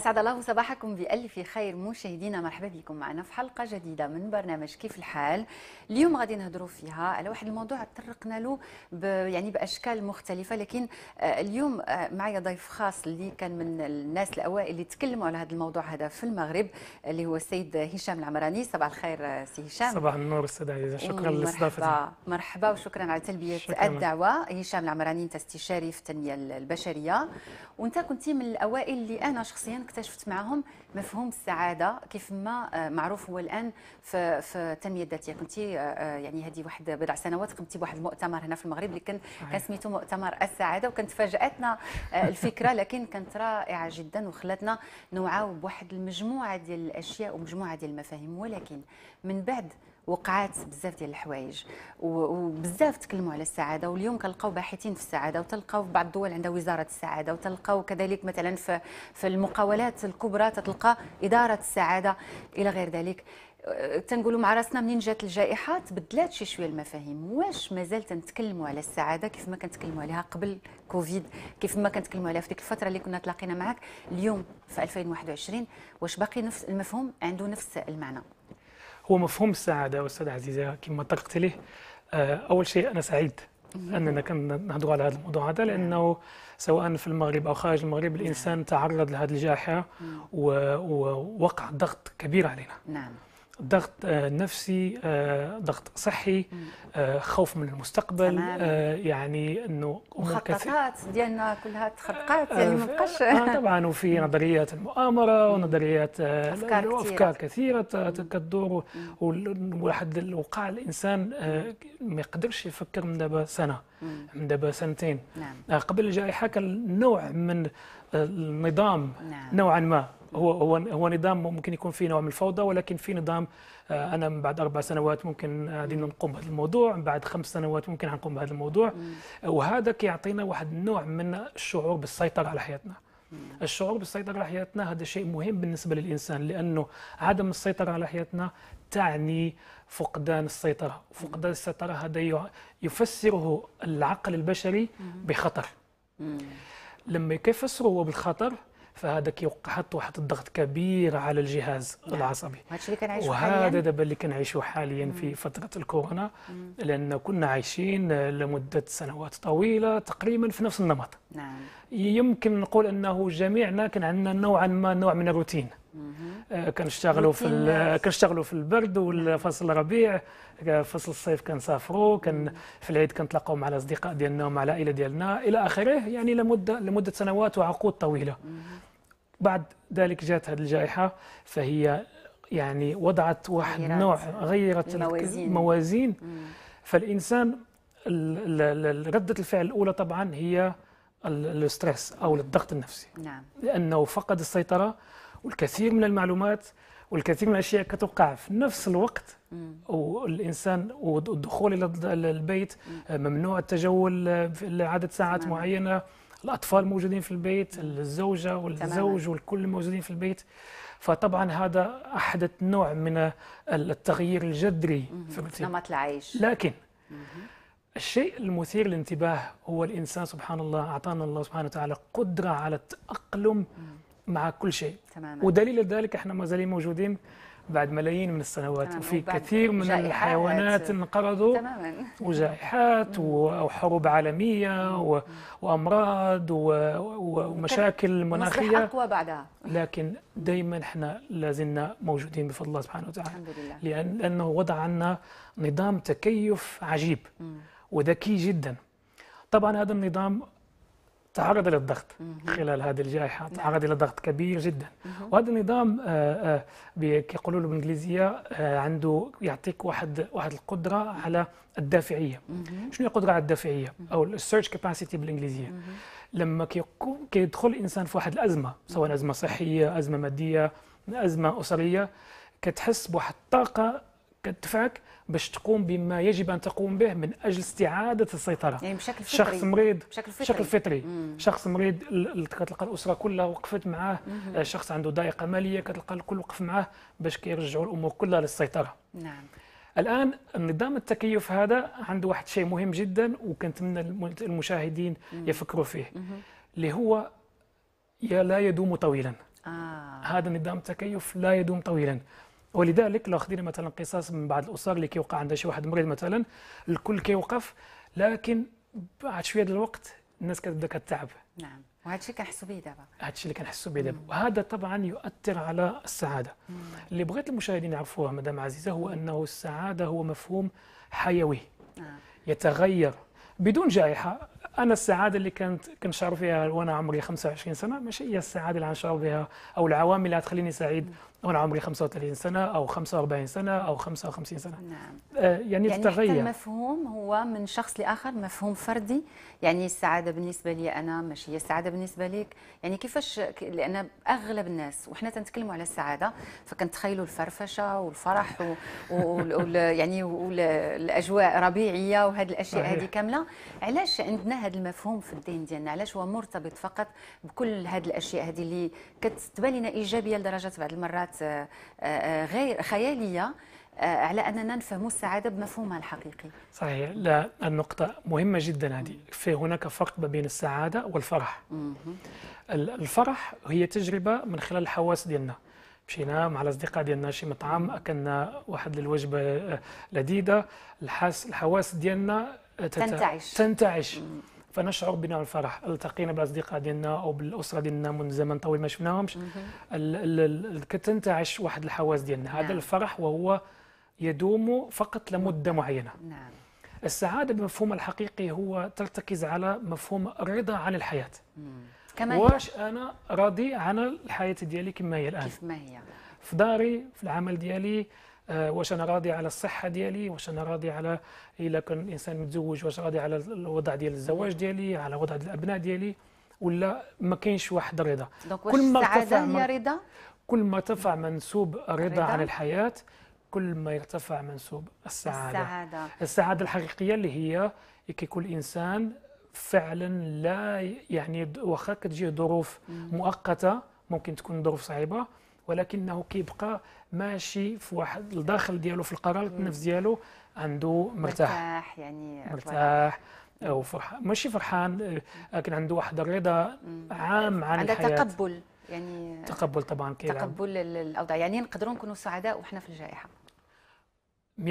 أسعد الله صباحكم بألف خير مشاهدينا مرحبا بكم معنا في حلقة جديدة من برنامج كيف الحال اليوم غادي نهضروا فيها على واحد الموضوع تطرقنا له يعني بأشكال مختلفة لكن آه، اليوم آه، معايا ضيف خاص اللي كان من الناس الأوائل اللي تكلموا على هذا الموضوع هذا في المغرب اللي هو السيد هشام العمراني صباح الخير آه، سي هشام صباح النور أستاذ عزيزة شكرا أمم، للاستضافة مرحبا مرحبا وشكرا على تلبية شكرا. الدعوة هشام العمراني أنت استشاري في التنمية البشرية وأنت كنت من الأوائل اللي أنا شخصيا اكتشفت معهم مفهوم السعاده كيف ما آه، معروف هو الان في, في التنميه الذاتيه كنت آه، آه، يعني هذه واحد بضع سنوات قمت بواحد المؤتمر هنا في المغرب اللي كان كان سميتو مؤتمر السعاده وكانت فاجاتنا الفكره لكن كانت رائعه جدا وخلاتنا نوعاو بواحد المجموعه ديال الاشياء ومجموعه ديال المفاهيم ولكن من بعد وقعات بزاف ديال الحوايج وبزاف تكلموا على السعاده واليوم كنلقاو باحثين في السعاده وتلقاو في بعض الدول عندها وزاره السعاده وتلقاو كذلك مثلا في في المقاولات الكبرى تتلقى اداره السعاده الى غير ذلك أه، تنقولوا مع راسنا منين جات الجائحه تبدلات شي شويه المفاهيم واش مازال تنتكلموا على السعاده كيف ما كنتكلموا عليها قبل كوفيد كيف ما كنتكلموا عليها في ديك الفتره اللي كنا تلاقينا معك اليوم في 2021 واش باقي نفس المفهوم عنده نفس المعنى هو مفهوم السعاده استاذ عزيزه كما اتفقت له آه، اول شيء انا سعيد اننا كنهضروا على هذا الموضوع هذا نعم. لانه سواء في المغرب او خارج المغرب نعم. الانسان تعرض لهذه الجائحه نعم. ووقع ضغط كبير علينا نعم ضغط آه، نفسي آه، ضغط صحي آه، خوف من المستقبل يعني انه مخططات ديالنا كلها تخرقات يعني ما بقاش آه طبعا وفي نظريات المؤامره ونظريات افكار كثيره افكار كثيره تدور والواحد وقع الانسان ما يقدرش يفكر من دابا سنه من دابا سنتين نعم. قبل الجائحه كان نوع من النظام نعم. نوعا ما هو هو هو نظام ممكن يكون فيه نوع من الفوضى ولكن في نظام آه، انا من بعد اربع سنوات ممكن آه، غادي نقوم بهذا الموضوع من بعد خمس سنوات ممكن نقوم بهذا الموضوع وهذا كيعطينا واحد النوع من الشعور بالسيطره على حياتنا الشعور بالسيطره على حياتنا هذا شيء مهم بالنسبه للانسان لانه عدم السيطره على حياتنا تعني فقدان السيطره فقدان السيطره هذا يفسره العقل البشري بخطر لما كيفسره هو بالخطر فهذا كيوقع حط واحد الضغط كبير على الجهاز نعم. العصبي وهذا اللي كنعيشوا حاليا وهذا دابا اللي كنعيشوا حاليا مم. في فتره الكورونا مم. لان كنا عايشين لمده سنوات طويله تقريبا في نفس النمط نعم يمكن نقول انه جميعنا كان عندنا نوعا ما نوع من الروتين آه، كنشتغلوا في كنشتغلوا في البرد نعم. والفصل الربيع فصل الصيف كنسافروا كان في العيد كنتلاقاو مع الاصدقاء ديالنا ومع العائله ديالنا الى اخره يعني لمده لمده سنوات وعقود طويله بعد ذلك جات هذه الجائحه فهي يعني وضعت واحد نوع غيرت الموازين فالانسان رده الفعل الاولى طبعا هي الستريس او الضغط النفسي نعم لانه فقد السيطره والكثير من المعلومات والكثير من الاشياء كتوقع في نفس الوقت والانسان والدخول الى البيت ممنوع التجول لعدد ساعات معينه الاطفال موجودين في البيت الزوجه والزوج والكل موجودين في البيت فطبعا هذا احدث نوع من التغيير الجذري في نمط العيش لكن الشيء المثير للانتباه هو الانسان سبحان الله اعطانا الله سبحانه وتعالى قدره على التاقلم مم. مع كل شيء تماما. ودليل ذلك احنا ما زالين موجودين بعد ملايين من السنوات وفي كثير من الحيوانات انقرضوا وجائحات وحروب عالمية و... وأمراض و... ومشاكل مناخية أقوى بعدها لكن دائما احنا لازلنا موجودين بفضل الله سبحانه وتعالى الحمد لله. لأن... لأنه وضع عنا نظام تكيف عجيب وذكي جدا طبعا هذا النظام تعرض الى الضغط خلال هذه الجائحه نعم. تعرض الى ضغط كبير جدا وهذا النظام آه، آه، كيقولوا له بالانجليزيه آه، عنده يعطيك واحد واحد القدره على الدافعيه شنو هي القدره على الدافعيه او السيرش كاباسيتي بالانجليزيه لما كيكون كيدخل الانسان في واحد الازمه سواء ازمه صحيه ازمه ماديه ازمه اسريه كتحس بواحد الطاقه كتدفعك باش تقوم بما يجب ان تقوم به من اجل استعاده السيطره يعني بشكل فطري شخص مريض بشكل فطري, بشكل فطري. شخص مريض كتلقى الاسره كلها وقفت معاه مم. آه، شخص عنده ضائقه ماليه كتلقى الكل وقف معاه باش كيرجعوا الامور كلها للسيطره نعم الان نظام التكيف هذا عنده واحد الشيء مهم جدا وكنتمنى المشاهدين مم. يفكروا فيه اللي هو لا يدوم طويلا آه. هذا نظام التكيف لا يدوم طويلا ولذلك لو خدينا مثلا قصص من بعض الاسر اللي كيوقع عندها شي واحد مريض مثلا الكل كيوقف لكن بعد شويه ديال الوقت الناس كتبدا كتعب نعم وهذا الشيء كنحسوا به دابا هذا الشيء اللي كنحسوا به دابا وهذا طبعا يؤثر على السعاده مم. اللي بغيت المشاهدين يعرفوه مدام عزيزه هو انه السعاده هو مفهوم حيوي آه. يتغير بدون جائحه انا السعاده اللي كانت كنشعر فيها وانا عمري 25 سنه ماشي هي السعاده اللي غنشعر بها او العوامل اللي غتخليني سعيد وانا عمري 35 سنه او 45 سنه او 55 سنه نعم آه يعني, يعني تتغير المفهوم هو من شخص لاخر مفهوم فردي يعني السعاده بالنسبه لي انا ماشي هي السعاده بالنسبه لك يعني كيفاش لان اغلب الناس وحنا تنتكلموا على السعاده فكنتخيلوا الفرفشه والفرح و, و... يعني والاجواء ربيعيه وهذه الاشياء هذه كامله علاش عندنا عندنا هذا المفهوم في الذهن ديالنا علاش هو مرتبط فقط بكل هذه الاشياء هذه اللي كتبان لنا ايجابيه لدرجه بعض المرات آه، آه، غير خياليه آه، على اننا نفهموا السعاده بمفهومها الحقيقي صحيح لا النقطه مهمه جدا هذه في هناك فرق ما بين السعاده والفرح الفرح هي تجربه من خلال الحواس ديالنا مشينا مع الاصدقاء ديالنا شي مطعم اكلنا واحد الوجبه لذيذه الحاس الحواس ديالنا تنتعش تنتعش فنشعر بنوع الفرح التقينا بالاصدقاء ديالنا او بالاسره ديالنا من زمن طويل ما شفناهمش كتنتعش واحد الحواس ديالنا نعم. هذا الفرح وهو يدوم فقط لمده معينه نعم السعاده بمفهومها الحقيقي هو ترتكز على مفهوم الرضا عن الحياه كما واش انا راضي عن الحياه ديالي كما هي الان كيف ما هي في داري في العمل ديالي آه، واش انا راضي على الصحه ديالي واش انا راضي على الا كان انسان متزوج واش راضي على الوضع ديال الزواج ديالي على وضع الابناء ديالي ولا ما كاينش واحد الرضا كل ما ارتفع هي رضا كل ما ارتفع منسوب الرضا عن الحياه كل ما يرتفع منسوب السعاده السعاده, السعادة الحقيقيه اللي هي كيكون الانسان فعلا لا يعني واخا كتجيه ظروف مؤقته ممكن تكون ظروف صعيبه ولكنه كيبقى ماشي في واحد الداخل ديالو في القرار النفس ديالو عنده مرتاح مرتاح يعني مرتاح او فرح ماشي فرحان آه، لكن عنده واحد الرضا عام عن عنده تقبل يعني تقبل طبعا كيلعب تقبل الاوضاع يعني نقدروا نكونوا سعداء وحنا في الجائحه 100%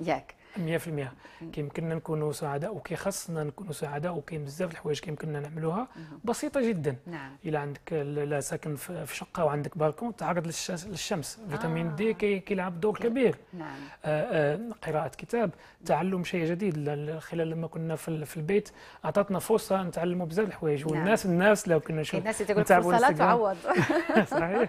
ياك 100% كيمكننا نكونوا سعداء وكيخصنا نكونوا سعداء وكاين بزاف الحوايج كيمكننا نعملوها بسيطه جدا نعم. الا عندك لا ساكن في شقه وعندك بالكون تعرض للشمس آه. فيتامين آه. دي كيلعب دور كبير نعم. آه،, آه قراءه كتاب تعلم شيء جديد خلال لما كنا في البيت اعطتنا فرصه نتعلموا بزاف الحوايج نعم. والناس نعم. الناس لو كنا شو إيه، الناس تقول فرصه لا تعوض صحيح نعم.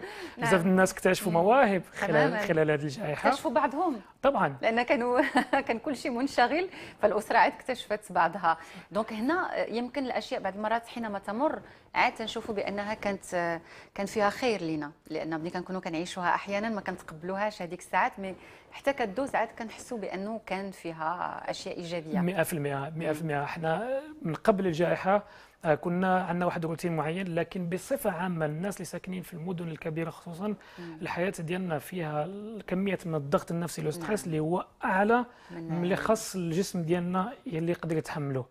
بزاف الناس اكتشفوا مواهب خلال خلال هذه الجائحه اكتشفوا بعضهم طبعا لان كانوا كانوا كان كل شيء منشغل فالاسره عاد اكتشفت بعضها دونك هنا آه، يمكن الاشياء بعض المرات حينما تمر عاد تنشوفوا بانها كانت كان فيها خير لينا لان ملي كنكونوا كنعيشوها احيانا ما كنتقبلوهاش هذيك الساعات مي حتى كدوز عاد كنحسوا بانه كان فيها اشياء ايجابيه 100% 100% حنا من قبل الجائحه آه، كنا عندنا واحد روتين معين لكن بصفه عامه الناس اللي ساكنين في المدن الكبيره خصوصا مم. الحياه ديالنا فيها كميه من الضغط النفسي لو ستريس اللي هو اعلى من اللي خاص الجسم ديالنا اللي يقدر يتحمله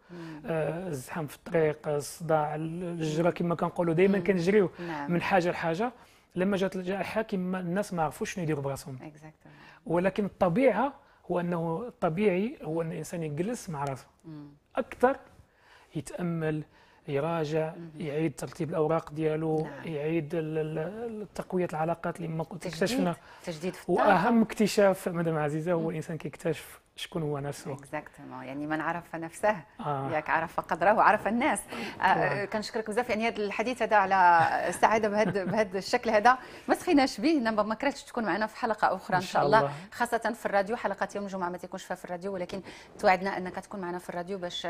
آه الزحام في الطريق الصداع الجرى الخبره كما كنقولوا دائما كنجريو نعم. من حاجه لحاجه لما جات الجائحه كما الناس ما عرفوش شنو يديروا براسهم ولكن الطبيعه هو انه الطبيعي هو ان الانسان يجلس مع راسه اكثر يتامل يراجع يعيد ترتيب الاوراق ديالو نعم. يعيد تقويه العلاقات اللي ما كنت اكتشفنا تجديد في واهم اكتشاف مدام عزيزه هو الانسان كيكتشف شكون هو نفسه اكزاكتومون يعني من عرف نفسه آه. ياك عرف قدره وعرف الناس آه. كنشكرك بزاف يعني هذا الحديث هذا على السعاده بهذا بهذا الشكل هذا ما سخيناش به ما كرهتش تكون معنا في حلقه اخرى ان شاء الله, الله. خاصه في الراديو حلقه يوم الجمعه ما تكونش فيها في الراديو ولكن توعدنا انك تكون معنا في الراديو باش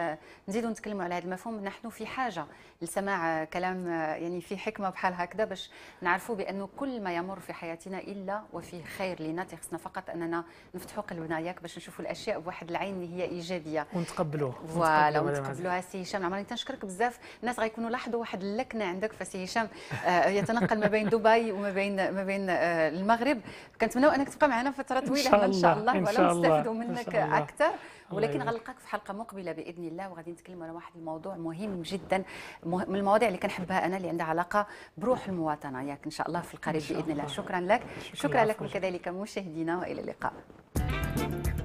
نزيدوا نتكلموا على هذا المفهوم نحن في حاجه لسماع كلام يعني في حكمه بحال هكذا باش نعرفوا بانه كل ما يمر في حياتنا الا وفيه خير لنا تيخصنا فقط اننا نفتحوا قلبنا ياك باش نشوفوا الاشياء الاشياء بواحد العين اللي هي ايجابيه ونتقبلوه فوالا ونتقبلوها سي هشام عمرني تنشكرك بزاف الناس غيكونوا لاحظوا واحد اللكنه عندك فسي هشام آه، يتنقل ما بين دبي وما بين ما بين آه، المغرب كنتمنوا انك تبقى معنا فتره طويله ان شاء الله ولا نستافدوا منك اكثر ولكن غنلقاك في حلقه مقبله باذن الله وغادي نتكلم على واحد الموضوع مهم جدا من المواضيع اللي كنحبها انا اللي عندها علاقه بروح المواطنه ياك ان شاء الله في القريب باذن الله شكرا لك شكرا, شكرا لكم كذلك مشاهدينا والى اللقاء